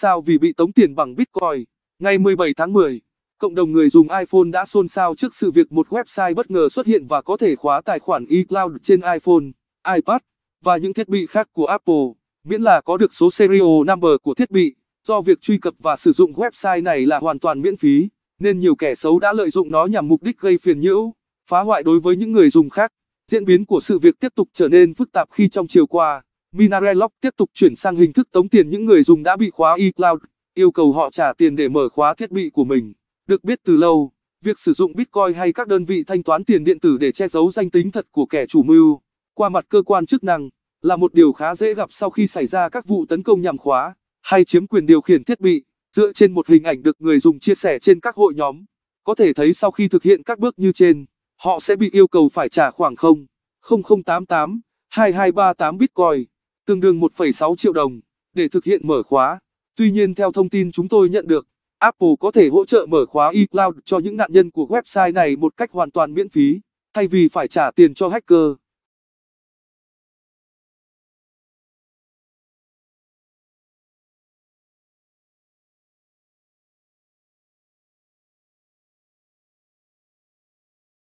sao vì bị tống tiền bằng Bitcoin. Ngày 17 tháng 10, cộng đồng người dùng iPhone đã xôn xao trước sự việc một website bất ngờ xuất hiện và có thể khóa tài khoản iCloud trên iPhone, iPad và những thiết bị khác của Apple, miễn là có được số serial number của thiết bị. Do việc truy cập và sử dụng website này là hoàn toàn miễn phí, nên nhiều kẻ xấu đã lợi dụng nó nhằm mục đích gây phiền nhiễu, phá hoại đối với những người dùng khác. Diễn biến của sự việc tiếp tục trở nên phức tạp khi trong chiều qua Minarelock tiếp tục chuyển sang hình thức tống tiền những người dùng đã bị khóa iCloud, yêu cầu họ trả tiền để mở khóa thiết bị của mình. Được biết từ lâu, việc sử dụng Bitcoin hay các đơn vị thanh toán tiền điện tử để che giấu danh tính thật của kẻ chủ mưu qua mặt cơ quan chức năng là một điều khá dễ gặp sau khi xảy ra các vụ tấn công nhằm khóa hay chiếm quyền điều khiển thiết bị dựa trên một hình ảnh được người dùng chia sẻ trên các hội nhóm. Có thể thấy sau khi thực hiện các bước như trên, họ sẽ bị yêu cầu phải trả khoảng 0, 2238 Bitcoin tương đương 1,6 triệu đồng, để thực hiện mở khóa. Tuy nhiên theo thông tin chúng tôi nhận được, Apple có thể hỗ trợ mở khóa iCloud cho những nạn nhân của website này một cách hoàn toàn miễn phí, thay vì phải trả tiền cho hacker.